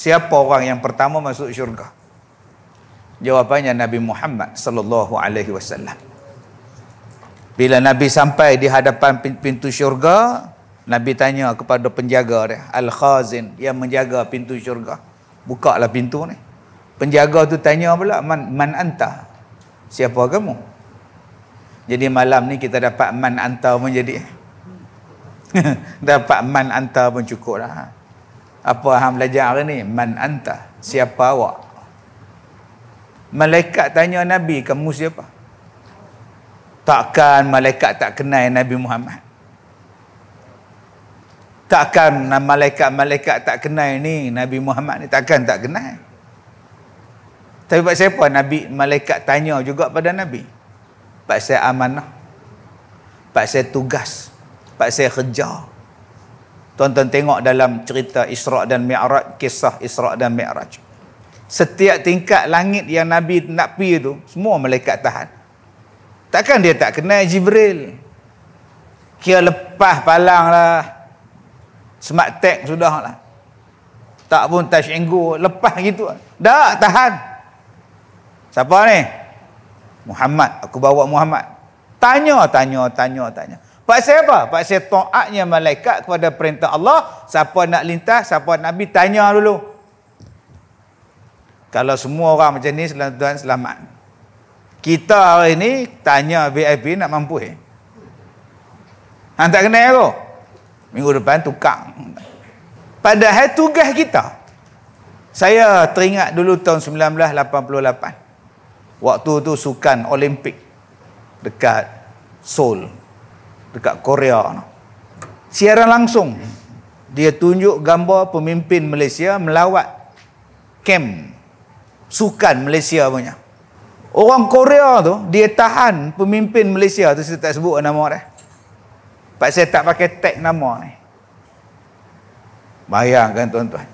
Siapa orang yang pertama masuk syurga? Jawapannya Nabi Muhammad sallallahu alaihi wasallam. Bila Nabi sampai di hadapan pintu syurga, Nabi tanya kepada penjaga dia, Al-Khazin yang menjaga pintu syurga. Bukalah pintu ni. Penjaga tu tanya pula, man, man anta? Siapa kamu? Jadi malam ni kita dapat man anta pun jadi. dapat man anta pun cukup lah. Ha? apa hang belajar hari ni man anta siapa awak malaikat tanya nabi kamu siapa takkan malaikat tak kenal nabi Muhammad takkan malaikat-malaikat tak kenal ni nabi Muhammad ni takkan tak kenal tapi pasal siapa nabi malaikat tanya juga pada nabi saya amanah saya tugas saya kerja tuan-tuan tengok dalam cerita Isra' dan Mi'raj, kisah Isra' dan Mi'raj. Setiap tingkat langit yang Nabi nak pi tu, semua malaikat tahan. Takkan dia tak kenal Jibril? Kira lepas palang lah. Smart tag sudah lah. Tak pun touch and go. Lepas gitu. Dah tahan. Siapa ni? Muhammad. Aku bawa Muhammad. Tanya, tanya, tanya, tanya. Paksa apa? Paksa taatnya malaikat kepada perintah Allah. Siapa nak lintas, siapa Nabi, tanya dulu. Kalau semua orang macam ni, selamat Tuhan, selamat. Kita hari ni, tanya VIP nak mampu. Eh? Han tak kenal aku. Minggu depan tukang. Padahal tugas kita. Saya teringat dulu tahun 1988. Waktu tu sukan Olimpik. Dekat Seoul, dekat Korea siaran langsung dia tunjuk gambar pemimpin Malaysia melawat kem sukan Malaysia punya orang Korea tu dia tahan pemimpin Malaysia tu saya tak sebut nama dia sebab saya tak pakai tag nama ni bayangkan tuan-tuan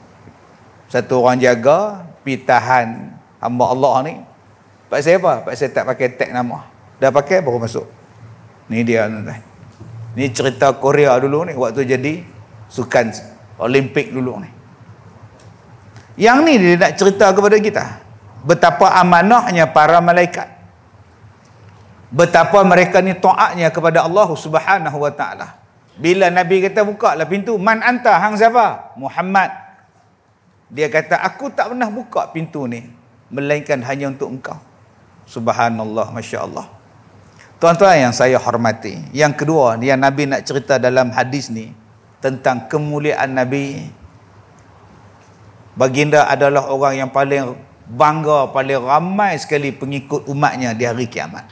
satu orang jaga pi tahan hamba Allah ni sebab saya apa? sebab saya tak pakai tag nama dah pakai baru masuk ni dia tuan-tuan Ni cerita Korea dulu ni waktu jadi sukan Olimpik dulu ni. Yang ni dia nak cerita kepada kita betapa amanahnya para malaikat. Betapa mereka ni taatnya kepada Allah Subhanahu Wa Taala. Bila Nabi kata buka lah pintu, man anta hang siapa? Muhammad. Dia kata aku tak pernah buka pintu ni melainkan hanya untuk engkau. Subhanallah, masya-Allah. Tuan-tuan yang saya hormati, yang kedua yang Nabi nak cerita dalam hadis ni tentang kemuliaan Nabi Baginda adalah orang yang paling bangga, paling ramai sekali pengikut umatnya di hari kiamat.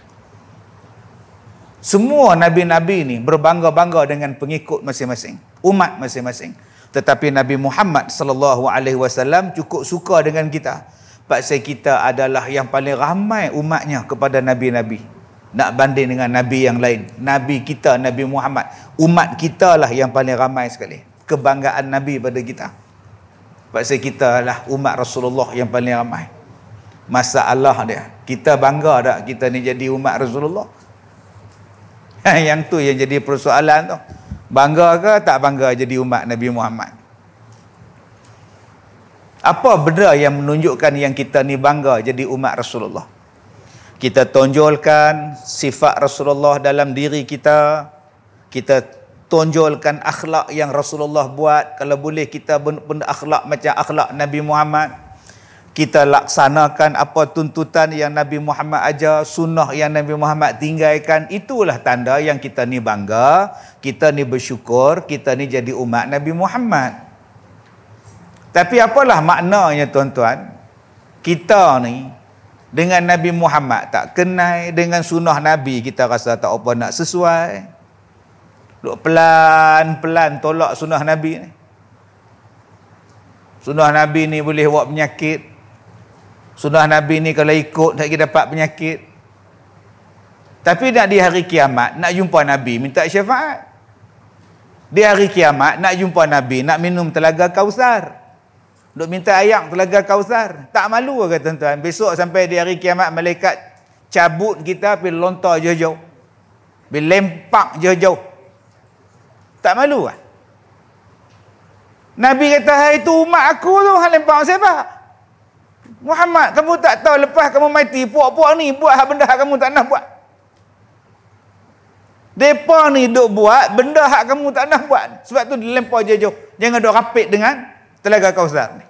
Semua Nabi-Nabi ni berbangga-bangga dengan pengikut masing-masing, umat masing-masing. Tetapi Nabi Muhammad sallallahu alaihi wasallam cukup suka dengan kita. Pak saya kita adalah yang paling ramai umatnya kepada Nabi-Nabi nak banding dengan Nabi yang lain. Nabi kita, Nabi Muhammad. Umat kita lah yang paling ramai sekali. Kebanggaan Nabi pada kita. Sebab kita lah umat Rasulullah yang paling ramai. Masalah dia. Kita bangga tak kita ni jadi umat Rasulullah? yang tu yang jadi persoalan tu. Bangga ke tak bangga jadi umat Nabi Muhammad? Apa benda yang menunjukkan yang kita ni bangga jadi umat Rasulullah? kita tonjolkan sifat Rasulullah dalam diri kita kita tonjolkan akhlak yang Rasulullah buat kalau boleh kita benda akhlak macam akhlak Nabi Muhammad kita laksanakan apa tuntutan yang Nabi Muhammad ajar, sunnah yang Nabi Muhammad tinggalkan. Itulah tanda yang kita ni bangga, kita ni bersyukur, kita ni jadi umat Nabi Muhammad. Tapi apalah maknanya tuan-tuan? Kita ni, dengan Nabi Muhammad tak kenai dengan sunnah Nabi kita rasa tak apa nak sesuai duk pelan-pelan tolak sunnah Nabi ni sunnah Nabi ni boleh buat penyakit sunnah Nabi ni kalau ikut tak kita dapat penyakit tapi nak di hari kiamat nak jumpa Nabi minta syafaat di hari kiamat nak jumpa Nabi nak minum telaga kausar. Duk minta ayam telaga kausar. Tak malu ke tuan-tuan? Besok sampai di hari kiamat malaikat cabut kita pergi lontar jauh-jauh. Pergi lempak jauh-jauh. Tak malu ah Nabi kata, hai itu umat aku tu. Hal lempak siapa? Muhammad, kamu tak tahu lepas kamu mati, puak-puak ni buat hak benda hak kamu tak nak buat. Depa ni duk buat benda hak kamu tak nak buat. Sebab tu dilempar jauh-jauh. Jangan duk rapit dengan telaga kausar ni.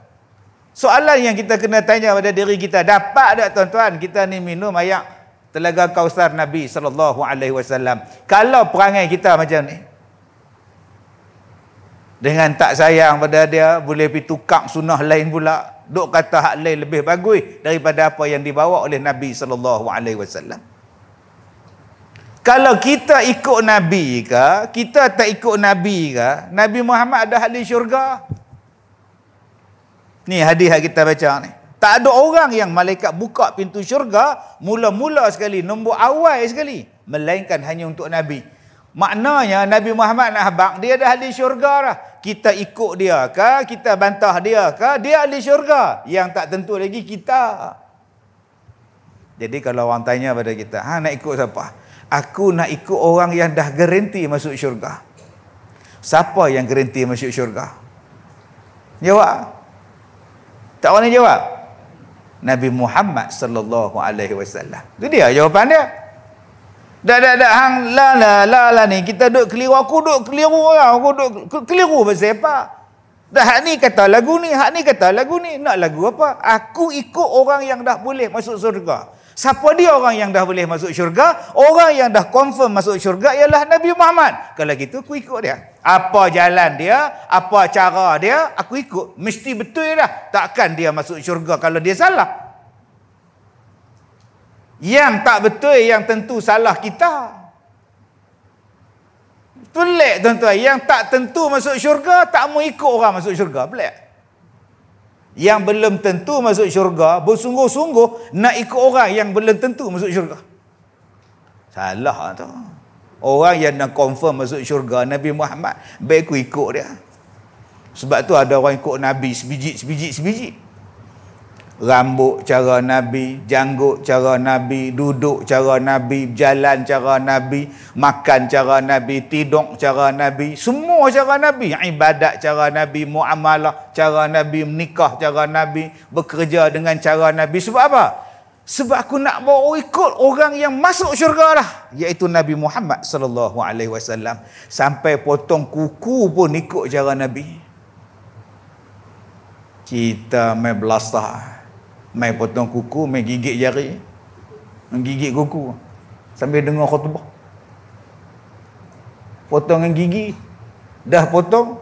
Soalan yang kita kena tanya pada diri kita, dapat tak tuan-tuan kita ni minum air telaga kausar Nabi sallallahu alaihi wasallam? Kalau perangai kita macam ni, dengan tak sayang pada dia boleh pi tukar sunah lain pula Dok kata hak lain lebih bagus daripada apa yang dibawa oleh Nabi sallallahu alaihi wasallam kalau kita ikut Nabi ke kita tak ikut Nabi ke Nabi Muhammad ada hadis syurga Ni hadis yang kita baca ni. Tak ada orang yang malaikat buka pintu syurga mula-mula sekali, nombor awal sekali. Melainkan hanya untuk Nabi. Maknanya Nabi Muhammad nak habang, dia dah ahli syurga lah. Kita ikut dia ke, kita bantah dia ke, dia ahli syurga. Yang tak tentu lagi kita. Jadi kalau orang tanya pada kita, ha, nak ikut siapa? Aku nak ikut orang yang dah garanti masuk syurga. Siapa yang garanti masuk syurga? Jawab. Tak orang jawab. Nabi Muhammad sallallahu alaihi wasallam. Itu dia jawapan dia. Dah dah dah hang la la la la ni kita duk keliru aku duk keliru orang lah. aku duk keliru pasal apa? Dah hak ni kata lagu ni, hak ni kata lagu ni. Nak lagu apa? Aku ikut orang yang dah boleh masuk surga. Siapa dia orang yang dah boleh masuk syurga? Orang yang dah confirm masuk syurga ialah Nabi Muhammad. Kalau gitu aku ikut dia. Apa jalan dia, apa cara dia, aku ikut. Mesti betul lah. Takkan dia masuk syurga kalau dia salah. Yang tak betul yang tentu salah kita. Pelik tuan-tuan. Yang tak tentu masuk syurga, tak mau ikut orang masuk syurga. Pelik yang belum tentu masuk syurga bersungguh-sungguh nak ikut orang yang belum tentu masuk syurga salah tu orang yang nak confirm masuk syurga Nabi Muhammad baik ikut dia sebab tu ada orang ikut Nabi sebiji sebiji sebiji rambut cara nabi janggut cara nabi duduk cara nabi jalan cara nabi makan cara nabi tidur cara nabi semua cara nabi ibadat cara nabi muamalah cara nabi menikah cara nabi bekerja dengan cara nabi sebab apa sebab aku nak bawa ikut orang yang masuk syurga lah iaitu Nabi Muhammad sallallahu alaihi wasallam sampai potong kuku pun ikut cara nabi kita main belasah mai potong kuku mai gigit jari menggigit kuku sambil dengar khutbah potongan gigi dah potong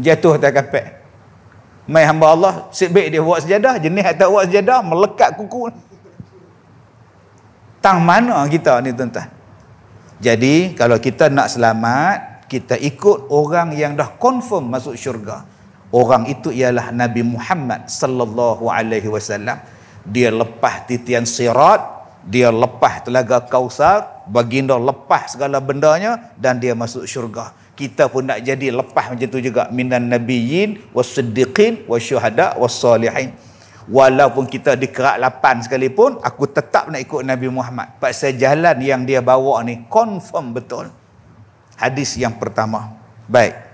jatuh atas kapek mai hamba Allah sebaik dia buat sejadah jenis atas buat sejadah melekat kuku tang mana kita ni tuan-tuan jadi kalau kita nak selamat kita ikut orang yang dah confirm masuk syurga orang itu ialah Nabi Muhammad sallallahu alaihi wasallam dia lepas titian sirat dia lepas telaga kausar baginda lepas segala bendanya dan dia masuk syurga kita pun nak jadi lepas macam tu juga minan nabiyyin wasiddiqin wasyuhada wassalihin walaupun kita dikerak lapan sekalipun aku tetap nak ikut Nabi Muhammad Paksa jalan yang dia bawa ni confirm betul hadis yang pertama baik